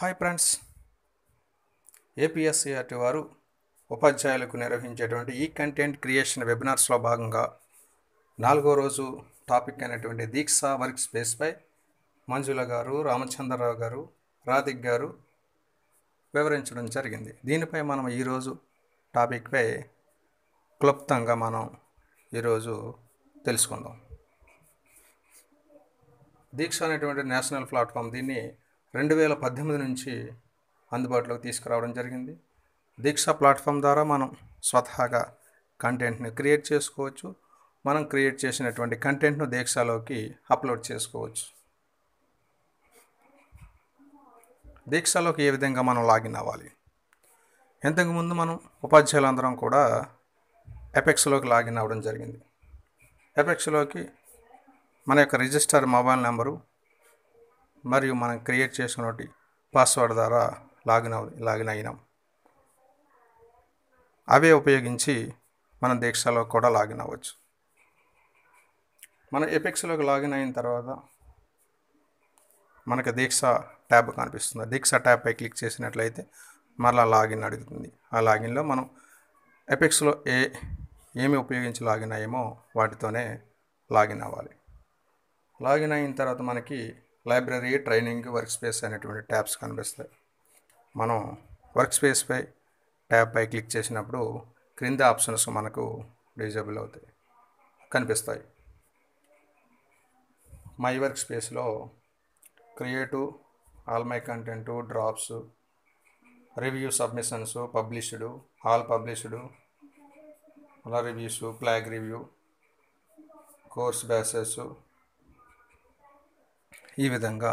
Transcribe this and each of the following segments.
hi friends APSCERT వారు ఉపాధ్యాయులకు నిర్వహించేటువంటి ఈ కంటెంట్ క్రియేషన్ వెబినార్స్లో భాగంగా నాలుగో రోజు టాపిక్ అయినటువంటి దీక్ష వర్క్ స్పేస్పై మంజుల గారు రామచంద్రరావు గారు రాధిక్ గారు వివరించడం జరిగింది దీనిపై మనం ఈరోజు టాపిక్పై క్లుప్తంగా మనం ఈరోజు తెలుసుకుందాం దీక్ష అనేటువంటి నేషనల్ ప్లాట్ఫామ్ దీన్ని రెండు వేల పద్దెనిమిది నుంచి అందుబాటులోకి తీసుకురావడం జరిగింది దీక్ష ప్లాట్ఫామ్ ద్వారా మనం స్వతహాగా కంటెంట్ని క్రియేట్ చేసుకోవచ్చు మనం క్రియేట్ చేసినటువంటి కంటెంట్ను దీక్షలోకి అప్లోడ్ చేసుకోవచ్చు దీక్షలోకి ఏ విధంగా మనం లాగిన్ అవ్వాలి ఇంతకుముందు మనం ఉపాధ్యాయులందరం కూడా ఎపెక్స్లోకి లాగిన్ అవ్వడం జరిగింది ఎపెక్స్లోకి మన యొక్క రిజిస్టర్ మొబైల్ నెంబరు మరియు మనం క్రియేట్ చేసుకున్నటి పాస్వర్డ్ ద్వారా లాగిన్ అవు లాగిన్ అయినాం అవే ఉపయోగించి మన దీక్షలో కూడా లాగిన్ అవ్వచ్చు మన ఎపెక్స్లోకి లాగిన్ అయిన తర్వాత మనకు దీక్ష ట్యాబ్ కనిపిస్తుంది దీక్ష ట్యాబ్పై క్లిక్ చేసినట్లయితే మరలా లాగిన్ అడుగుతుంది ఆ లాగిన్లో మనం ఎపెక్స్లో ఏ ఏమి ఉపయోగించి లాగిన్ అయ్యామో వాటితోనే లాగిన్ అవ్వాలి లాగిన్ అయిన తర్వాత మనకి లైబ్రరీ ట్రైనింగ్ వర్క్ స్పేస్ అనేటువంటి ట్యాబ్స్ కనిపిస్తాయి మనం వర్క్ స్పేస్పై ట్యాబ్పై క్లిక్ చేసినప్పుడు క్రింద ఆప్షన్స్ మనకు డిజేబుల్ అవుతాయి కనిపిస్తాయి మై వర్క్ స్పేస్లో creative all my content drops review submissions published all published అలా reviews flag review course bases ఈ విధంగా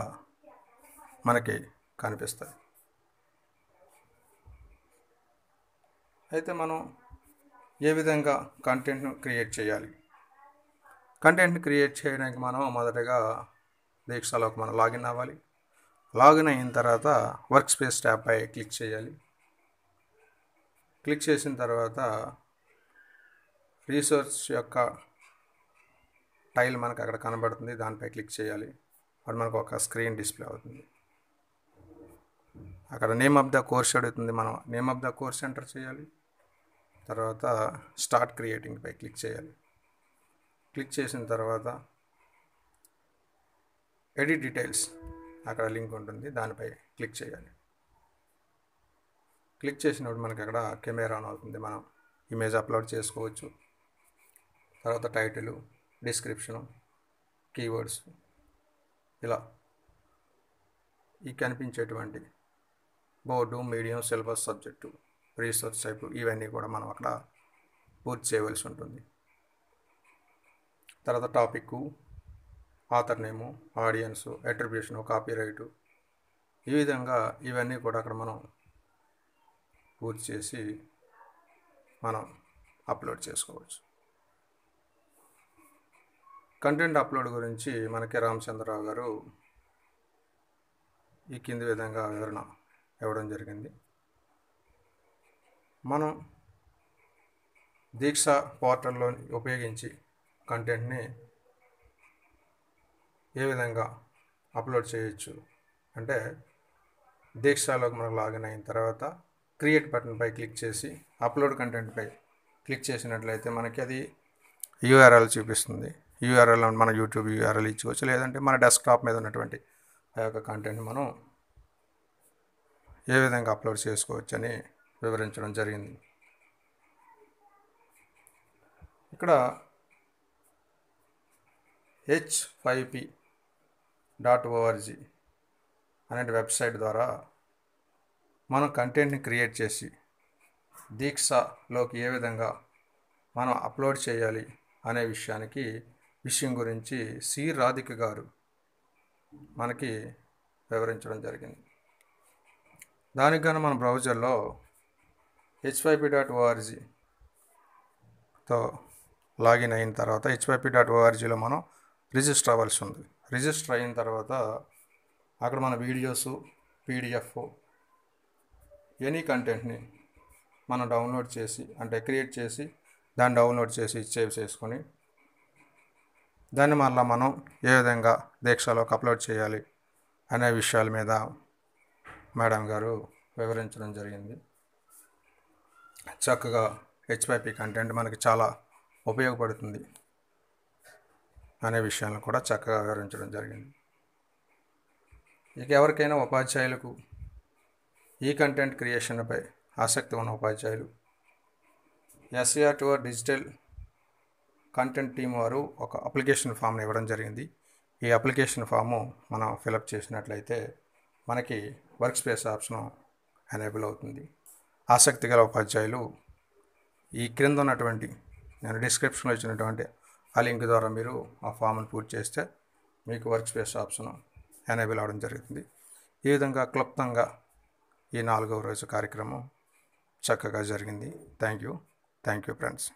మనకి కనిపిస్తాయి అయితే మనం ఏ విధంగా కంటెంట్ను క్రియేట్ చేయాలి కంటెంట్ని క్రియేట్ చేయడానికి మనం మొదటగా దీక్షలోకి మనం లాగిన్ అవ్వాలి లాగిన్ అయిన తర్వాత వర్క్ స్పేస్ ట్యాప్పై క్లిక్ చేయాలి క్లిక్ చేసిన తర్వాత రీసోర్స్ యొక్క టైల్ మనకు అక్కడ కనబడుతుంది దానిపై క్లిక్ చేయాలి అప్పుడు మనకు ఒక స్క్రీన్ డిస్ప్లే అవుతుంది అక్కడ నేమ్ ఆఫ్ ద కోర్స్ అడుగుతుంది మనం name of the course enter చేయాలి తర్వాత స్టార్ట్ క్రియేటింగ్పై క్లిక్ చేయాలి క్లిక్ చేసిన తర్వాత ఎడిట్ డీటెయిల్స్ అక్కడ లింక్ ఉంటుంది దానిపై క్లిక్ చేయాలి క్లిక్ చేసినప్పుడు మనకి అక్కడ కెమెరా ఆన్ అవుతుంది మనం ఇమేజ్ అప్లోడ్ చేసుకోవచ్చు తర్వాత టైటిల్ డిస్క్రిప్షను కీవర్డ్స్ ఇలా ఈ కనిపించేటువంటి board medium syllabus subject research type ఇవన్నీ కూడా మనం అక్కడ పూర్తి చేయవలసి ఉంటుంది తర్వాత topic author name audience attribution right ఈ విధంగా ఇవన్నీ కూడా అక్కడ మనం పూర్తి చేసి మనం అప్లోడ్ చేసుకోవచ్చు కంటెంట్ అప్లోడ్ గురించి మనకి రామచంద్రరావు గారు ఈ కింది విధంగా వివరణ ఇవ్వడం జరిగింది మనం దీక్ష పోర్టల్లో ఉపయోగించి కంటెంట్ని ఏ విధంగా అప్లోడ్ చేయొచ్చు అంటే దీక్షలోకి మనకు లాగిన్ అయిన తర్వాత క్రియేట్ బటన్పై క్లిక్ చేసి అప్లోడ్ కంటెంట్పై క్లిక్ చేసినట్లయితే మనకి అది యూఆర్ఎల్ చూపిస్తుంది యూఆర్ఎల్ మన యూట్యూబ్ యూఆర్ఎల్ ఇచ్చుకోవచ్చు లేదంటే మన డెస్క్టాప్ మీద ఉన్నటువంటి ఆ యొక్క కంటెంట్ మనం ఏ విధంగా అప్లోడ్ చేసుకోవచ్చు అని వివరించడం జరిగింది ఇక్కడ H five P dot ORG అనే వెబ్సైట్ ద్వారా మనం కంటెంట్ని క్రియేట్ చేసి దీక్షలోకి ఏ విధంగా మనం అప్లోడ్ చేయాలి అనే విషయానికి విషయం గురించి సి రాధిక గారు మనకి వివరించడం జరిగింది దానికి కానీ మన బ్రౌజర్లో హెచ్వైపీ డాట్ ఓఆర్జీతో లాగిన్ అయిన తర్వాత హెచ్వైపీ డాట్ ఓఆర్జీలో మనం రిజిస్టర్ అవ్వాల్సి ఉంది రిజిస్టర్ అయిన తర్వాత అక్కడ మన వీడియోస్ పీడిఎఫ్ ఎనీ కంటెంట్ని మనం డౌన్లోడ్ చేసి అంటే క్రియేట్ చేసి దాన్ని డౌన్లోడ్ చేసి సేవ్ చేసుకొని దాన్ని మళ్ళీ మనం ఏ విధంగా దీక్షలోకి అప్లోడ్ చేయాలి అనే విషయాల మీద మేడం గారు వివరించడం జరిగింది చక్కగా హెచ్పైపి కంటెంట్ మనకి చాలా ఉపయోగపడుతుంది అనే విషయాలను కూడా చక్కగా వివరించడం జరిగింది ఇక ఎవరికైనా ఉపాధ్యాయులకు ఈ కంటెంట్ క్రియేషన్పై ఆసక్తి ఉన్న ఉపాధ్యాయులు SRTO digital e content team వారు ఒక అప్లికేషన్ ఫామ్ని ఇవ్వడం జరిగింది ఈ అప్లికేషన్ ఫాము మనం ఫిలప్ చేసినట్లయితే మనకి వర్క్ స్పేస్ ఆప్షన్ ఎనేబుల్ అవుతుంది ఆసక్తి గల ఉపాధ్యాయులు ఈ క్రింద ఉన్నటువంటి నేను డిస్క్రిప్షన్లో ఇచ్చినటువంటి ఆ లింక్ ద్వారా మీరు ఆ ఫామ్ను పూర్తి చేస్తే మీకు వర్క్ స్పేస్ ఆప్షన్ ఎనేబుల్ అవడం జరుగుతుంది ఈ విధంగా క్లుప్తంగా ఈ నాలుగవ రోజు కార్యక్రమం చక్కగా జరిగింది thank you thank you friends